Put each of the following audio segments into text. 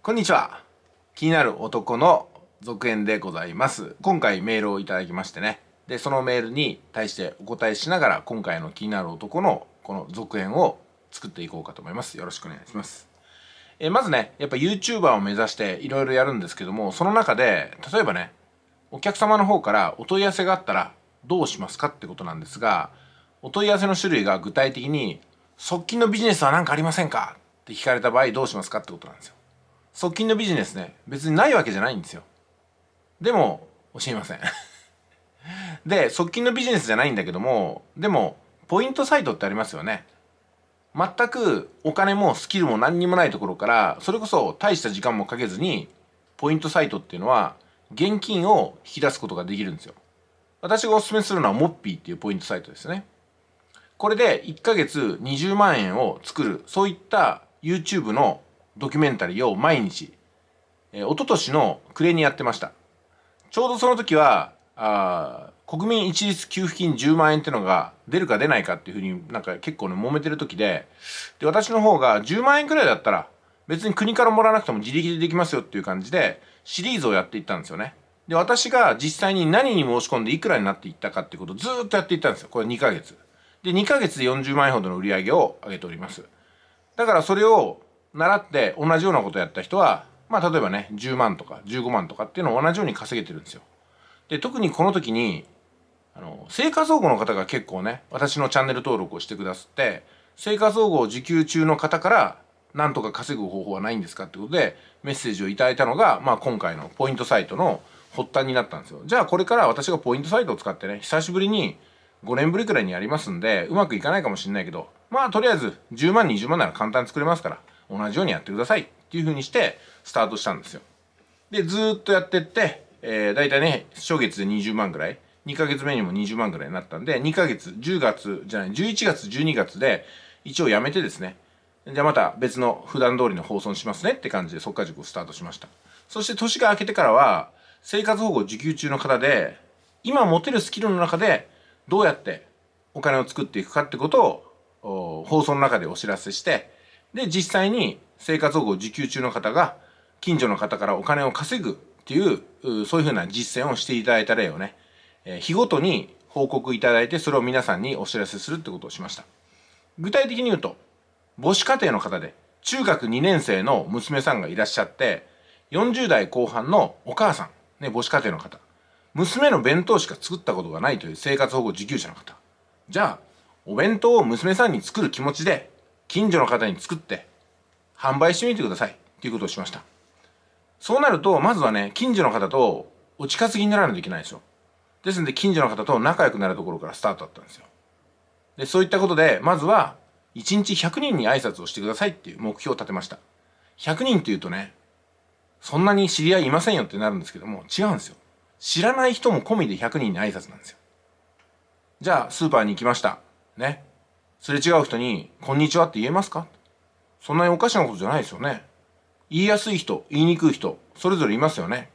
こんにちは。気になる男の続編でございます。今回メールをいただきましてね。で、そのメールに対してお答えしながら、今回の気になる男のこの続編を作っていこうかと思います。よろしくお願いします。えまずね、やっぱ YouTuber を目指していろいろやるんですけども、その中で、例えばね、お客様の方からお問い合わせがあったらどうしますかってことなんですが、お問い合わせの種類が具体的に、側近のビジネスは何かありませんかって聞かれた場合どうしますかってことなんですよ。側近のビジネスね別にないわけじゃないんですよでも教えません で側近のビジネスじゃないんだけどもでもポイントサイトってありますよね全くお金もスキルも何にもないところからそれこそ大した時間もかけずにポイントサイトっていうのは現金を引き出すことができるんですよ私がおすすめするのはモッピーっていうポイントサイトですねこれで1ヶ月20万円を作るそういった YouTube のドキュメンタリーを毎日、えー、一昨年の暮れにやってました。ちょうどその時は、あ国民一律給付金10万円ってのが出るか出ないかっていうふうになんか結構ね揉めてる時で、で、私の方が10万円くらいだったら別に国からもらわなくても自力でできますよっていう感じでシリーズをやっていったんですよね。で、私が実際に何に申し込んでいくらになっていったかっていうことをずっとやっていったんですよ。これ2ヶ月。で、2ヶ月で40万円ほどの売り上げを上げております。だからそれを習って同じようなことやった人は、まあ、例えばね10万とか15万とかっていうのを同じように稼げてるんですよ。で特にこの時にあの生活保護の方が結構ね私のチャンネル登録をしてくださって生活保護を受給中の方からなんとか稼ぐ方法はないんですかってことでメッセージを頂いたのが、まあ、今回のポイントサイトの発端になったんですよ。じゃあこれから私がポイントサイトを使ってね久しぶりに5年ぶりくらいにやりますんでうまくいかないかもしれないけどまあとりあえず10万20万なら簡単に作れますから同じようにやってくださいっていう風にしてスタートしたんですよ。で、ずっとやってって、えー、たいね、初月で20万ぐらい、2ヶ月目にも20万ぐらいになったんで、2ヶ月、10月じゃない、11月、12月で一応やめてですね、じゃあまた別の普段通りの放送しますねって感じで即可塾をスタートしました。そして年が明けてからは、生活保護受給中の方で、今持てるスキルの中でどうやってお金を作っていくかってことを放送の中でお知らせして、で、実際に生活保護受給中の方が、近所の方からお金を稼ぐっていう、そういうふうな実践をしていただいた例をね、え日ごとに報告いただいて、それを皆さんにお知らせするってことをしました。具体的に言うと、母子家庭の方で、中学2年生の娘さんがいらっしゃって、40代後半のお母さん、ね、母子家庭の方、娘の弁当しか作ったことがないという生活保護受給者の方。じゃあ、お弁当を娘さんに作る気持ちで、近所の方に作って販売してみてくださいっていうことをしましたそうなるとまずはね近所の方とお近づきにならないといけないんですよですので近所の方と仲良くなるところからスタートだったんですよでそういったことでまずは1日100人に挨拶をしてくださいっていう目標を立てました100人っていうとねそんなに知り合いいませんよってなるんですけども違うんですよ知らない人も込みで100人に挨拶なんですよじゃあスーパーに行きましたねすれ違う人に、こんにちはって言えますかそんなにおかしなことじゃないですよね。言いやすい人、言いにくい人、それぞれいますよね。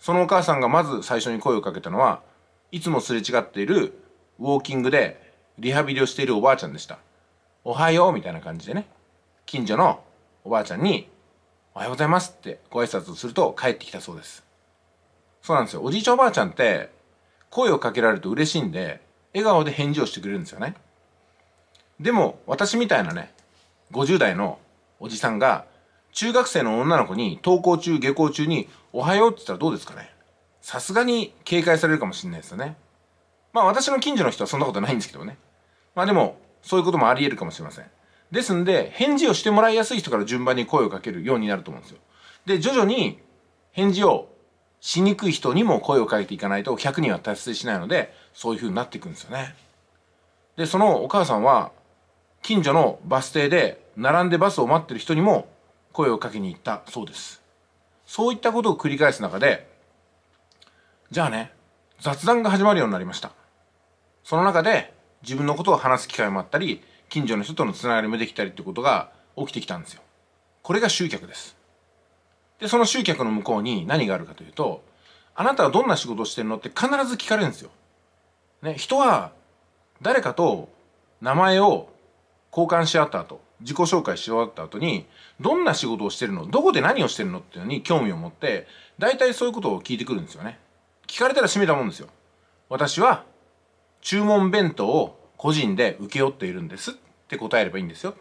そのお母さんがまず最初に声をかけたのは、いつもすれ違っているウォーキングでリハビリをしているおばあちゃんでした。おはようみたいな感じでね、近所のおばあちゃんに、おはようございますってご挨拶をすると帰ってきたそうです。そうなんですよ。おじいちゃんおばあちゃんって、声をかけられると嬉しいんで、笑顔で返事をしてくれるんですよね。でも私みたいなね50代のおじさんが中学生の女の子に登校中下校中に「おはよう」って言ったらどうですかねさすがに警戒されるかもしれないですよねまあ私の近所の人はそんなことないんですけどねまあでもそういうこともあり得るかもしれませんですんで返事をしてもらいやすい人から順番に声をかけるようになると思うんですよで徐々に返事をしにくい人にも声をかけていかないと100人は達成しないのでそういうふうになっていくんですよねでそのお母さんは近所のバス停で並んでバスを待ってる人にも声をかけに行ったそうですそういったことを繰り返す中でじゃあね雑談が始まるようになりましたその中で自分のことを話す機会もあったり近所の人とのつながりもできたりってことが起きてきたんですよこれが集客ですでその集客の向こうに何があるかというとあなたはどんな仕事をしてるのって必ず聞かれるんですよ、ね、人は誰かと名前を交換し合った後、自己紹介し終わった後に、どんな仕事をしてるのどこで何をしてるのっていうのに興味を持って、大体そういうことを聞いてくるんですよね。聞かれたら閉めたもんですよ。私は、注文弁当を個人で請け負っているんですって答えればいいんですよ。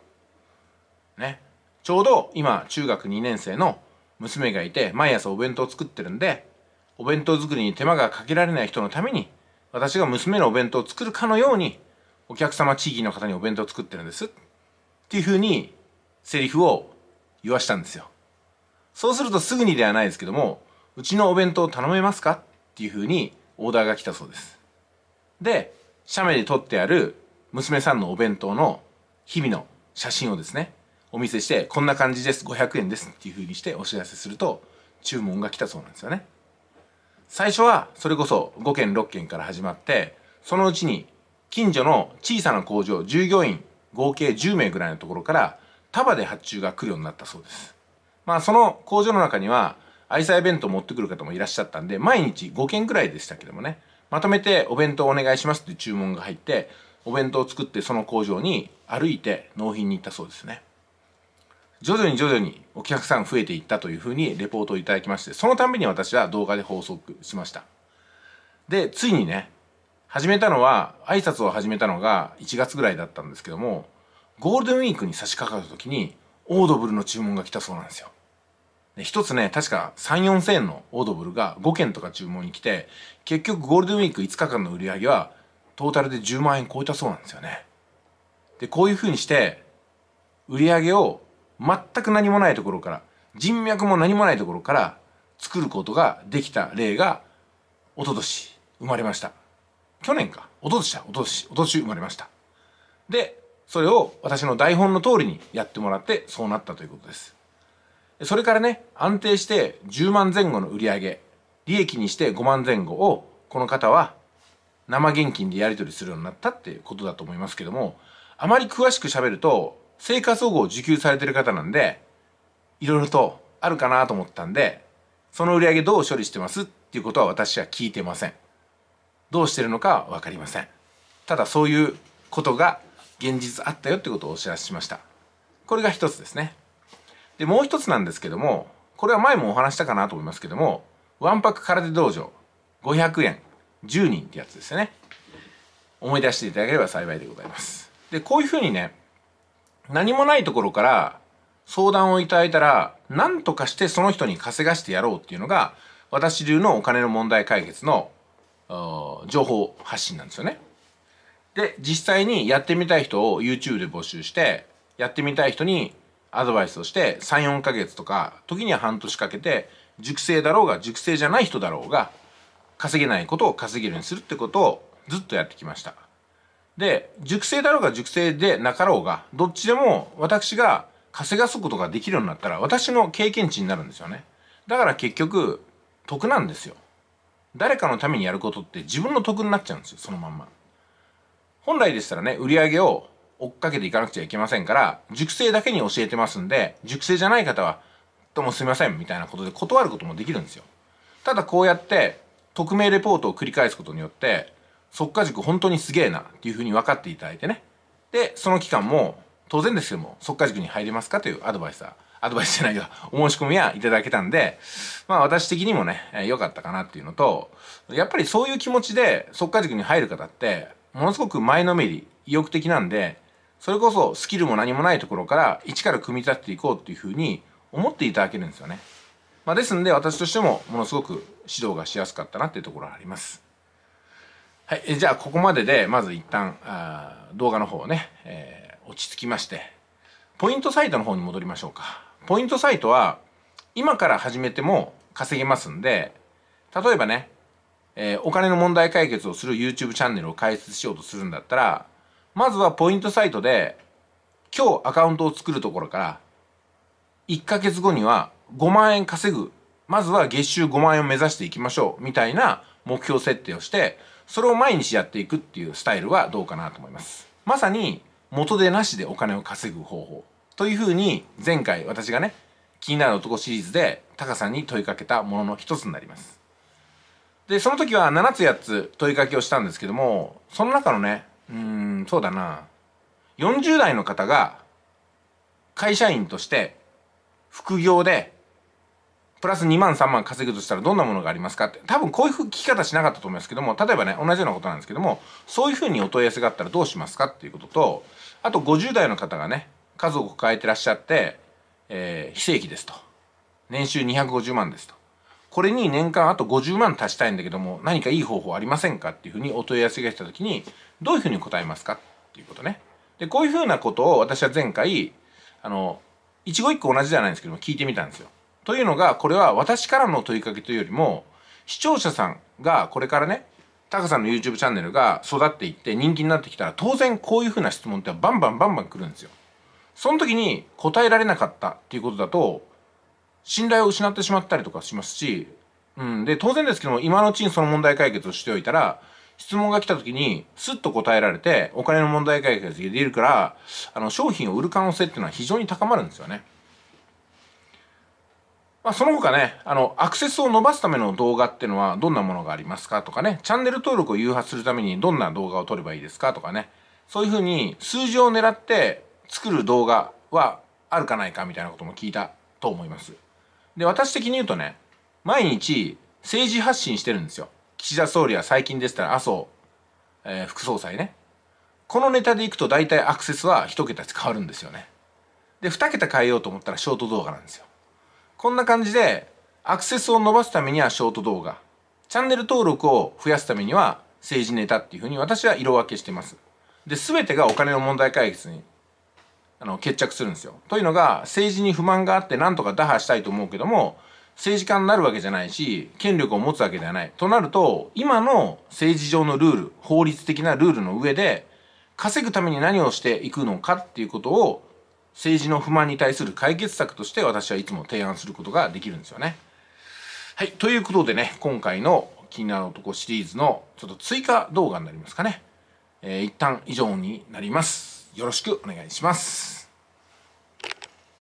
ね。ちょうど今、中学2年生の娘がいて、毎朝お弁当を作ってるんで、お弁当作りに手間がかけられない人のために、私が娘のお弁当を作るかのように、お客様地域の方にお弁当作ってるんですっていうふうにセリフを言わしたんですよそうするとすぐにではないですけどもうちのお弁当頼めますかっていうふうにオーダーが来たそうですで写メで撮ってある娘さんのお弁当の日々の写真をですねお見せしてこんな感じです500円ですっていうふうにしてお知らせすると注文が来たそうなんですよね最初はそれこそ5件6件から始まってそのうちに近所の小さな工場従業員合計10名ぐらいのところから束で発注が来るようになったそうですまあその工場の中には愛妻弁当持ってくる方もいらっしゃったんで毎日5件くらいでしたけどもねまとめてお弁当お願いしますって注文が入ってお弁当を作ってその工場に歩いて納品に行ったそうですね徐々に徐々にお客さん増えていったというふうにレポートをいただきましてそのために私は動画で放送しましたでついにね始めたのは挨拶を始めたのが1月ぐらいだったんですけどもゴールデンウィークに差し掛かる時にオードブルの注文が来たそうなんですよ。一つね確か3 4千円のオードブルが5件とか注文に来て結局ゴールデンウィーク5日間の売り上げはトータルで10万円超えたそうなんですよね。でこういうふうにして売り上げを全く何もないところから人脈も何もないところから作ることができた例が一昨年生まれました。去年かおととしだおととしおととし生まれましたでそれを私の台本の通りにやってもらってそうなったということですそれからね安定して10万前後の売り上げ利益にして5万前後をこの方は生現金でやり取りするようになったっていうことだと思いますけどもあまり詳しく喋ると生活保護を受給されてる方なんでいろいろとあるかなと思ったんでその売り上げどう処理してますっていうことは私は聞いてませんどうしてるのかは分かりませんただそういうことが現実あったよってことをお知らせしましたこれが一つですねでもう一つなんですけどもこれは前もお話したかなと思いますけどもわんぱく空手道場500円10人ってやつですよね思い出していただければ幸いでございますでこういうふうにね何もないところから相談をいただいたら何とかしてその人に稼がしてやろうっていうのが私流のお金の問題解決の情報発信なんですよね。で実際にやってみたい人を YouTube で募集してやってみたい人にアドバイスをして34ヶ月とか時には半年かけて熟成だろうが熟成じゃない人だろうが稼げないことを稼げるようにするってことをずっとやってきました。で熟成だろうが熟成でなかろうがどっちでも私が稼がすことができるようになったら私の経験値になるんですよね。だから結局得なんですよ。誰かのためにやることって自分の得になっちゃうんですよそのまんま本来でしたらね売り上げを追っかけていかなくちゃいけませんから熟成だけに教えてますんで熟成じゃない方はどうもすいませんみたいなことで断ることもできるんですよただこうやって匿名レポートを繰り返すことによって即果塾本当にすげえなっていうふうに分かっていただいてねでその期間も当然ですけども即果塾に入りますかというアドバイスはアドバイスじゃないけど、お申し込みはいただけたんで、まあ私的にもね、良かったかなっていうのと、やっぱりそういう気持ちで即価塾に入る方って、ものすごく前のめり、意欲的なんで、それこそスキルも何もないところから一から組み立てていこうっていうふうに思っていただけるんですよね。まあ、ですんで私としてもものすごく指導がしやすかったなっていうところがあります。はい、じゃあここまででまず一旦あ動画の方をね、えー、落ち着きましてポイントサイトの方に戻りましょうか。ポイントサイトは今から始めても稼げますんで例えばね、えー、お金の問題解決をする YouTube チャンネルを開設しようとするんだったらまずはポイントサイトで今日アカウントを作るところから1ヶ月後には5万円稼ぐまずは月収5万円を目指していきましょうみたいな目標設定をしてそれを毎日やっていくっていうスタイルはどうかなと思いますまさに元手なしでお金を稼ぐ方法というふうに前回私がね気になる男シリーズでタカさんに問いかけたものの一つになりますでその時は7つ8つ問いかけをしたんですけどもその中のねうんそうだな40代の方が会社員として副業でプラス2万3万稼ぐとしたらどんなものがありますかって多分こういう聞き方しなかったと思いますけども例えばね同じようなことなんですけどもそういうふうにお問い合わせがあったらどうしますかっていうこととあと50代の方がね家族を抱えてらっしゃって、えー、非正規ですと。年収250万ですと。これに年間あと50万足したいんだけども、何かいい方法ありませんかっていうふうにお問い合わせが来た時に、どういうふうに答えますかっていうことね。で、こういうふうなことを私は前回、あの、一語一句同じじゃないんですけども、聞いてみたんですよ。というのが、これは私からの問いかけというよりも、視聴者さんがこれからね、タカさんの YouTube チャンネルが育っていって人気になってきたら、当然こういうふうな質問ってバンバンバンバン来るんですよ。その時に答えられなかったっていうことだと信頼を失ってしまったりとかしますし、うん、で当然ですけども今のうちにその問題解決をしておいたら質問が来た時にスッと答えられてお金の問題解決できるからあの商品を売る可能性っていうのは非常に高まるんですよね。まあ、その他ね、あの、アクセスを伸ばすための動画っていうのはどんなものがありますかとかね、チャンネル登録を誘発するためにどんな動画を撮ればいいですかとかね、そういうふうに数字を狙って作る動画はあるかないかみたいなことも聞いたと思います。で、私的に言うとね、毎日政治発信してるんですよ。岸田総理は最近でしたら麻生、えー、副総裁ね。このネタでいくと大体アクセスは1桁変わるんですよね。で、2桁変えようと思ったらショート動画なんですよ。こんな感じで、アクセスを伸ばすためにはショート動画。チャンネル登録を増やすためには政治ネタっていうふうに私は色分けしてます。で、全てがお金の問題解決にあの決着するんですよ。というのが政治に不満があって何とか打破したいと思うけども政治家になるわけじゃないし権力を持つわけではない。となると今の政治上のルール法律的なルールの上で稼ぐために何をしていくのかっていうことを政治の不満に対する解決策として私はいつも提案することができるんですよね。はい。ということでね、今回の気になる男シリーズのちょっと追加動画になりますかね。えー、一旦以上になります。よろしくお願いします。